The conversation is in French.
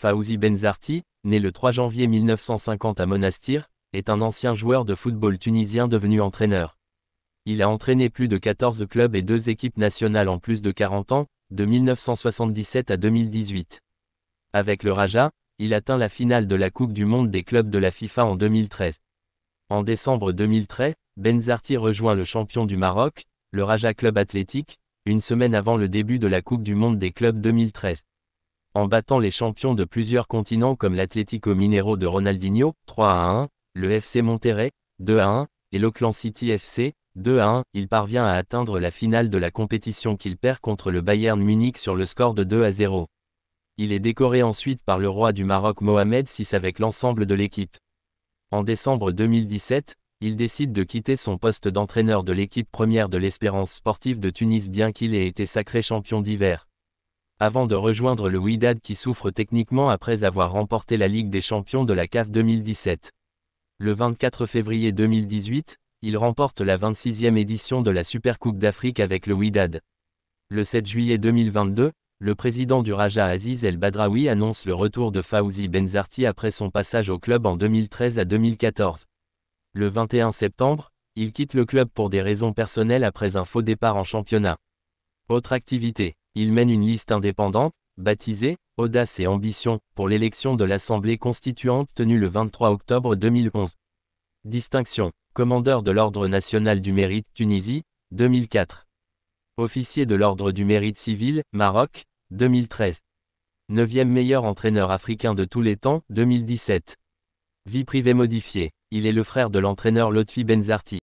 Faouzi Benzarti, né le 3 janvier 1950 à Monastir, est un ancien joueur de football tunisien devenu entraîneur. Il a entraîné plus de 14 clubs et deux équipes nationales en plus de 40 ans, de 1977 à 2018. Avec le Raja, il atteint la finale de la Coupe du Monde des clubs de la FIFA en 2013. En décembre 2013, Benzarti rejoint le champion du Maroc, le Raja Club Athlétique, une semaine avant le début de la Coupe du Monde des clubs 2013 en battant les champions de plusieurs continents comme l'Atlético Minero de Ronaldinho, 3 à 1, le FC Monterrey, 2 à 1, et l'Auckland City FC, 2 à 1, il parvient à atteindre la finale de la compétition qu'il perd contre le Bayern Munich sur le score de 2 à 0. Il est décoré ensuite par le roi du Maroc Mohamed VI avec l'ensemble de l'équipe. En décembre 2017, il décide de quitter son poste d'entraîneur de l'équipe première de l'Espérance sportive de Tunis bien qu'il ait été sacré champion d'hiver avant de rejoindre le Wydad qui souffre techniquement après avoir remporté la Ligue des champions de la CAF 2017. Le 24 février 2018, il remporte la 26e édition de la Supercoupe d'Afrique avec le Wydad. Le 7 juillet 2022, le président du Raja Aziz El Badraoui annonce le retour de Fawzi Benzarti après son passage au club en 2013 à 2014. Le 21 septembre, il quitte le club pour des raisons personnelles après un faux départ en championnat. Autre activité. Il mène une liste indépendante, baptisée Audace et Ambition, pour l'élection de l'Assemblée constituante tenue le 23 octobre 2011. Distinction. Commandeur de l'Ordre national du mérite Tunisie, 2004. Officier de l'Ordre du mérite civil, Maroc, 2013. Neuvième meilleur entraîneur africain de tous les temps, 2017. Vie privée modifiée. Il est le frère de l'entraîneur Lotfi Benzarti.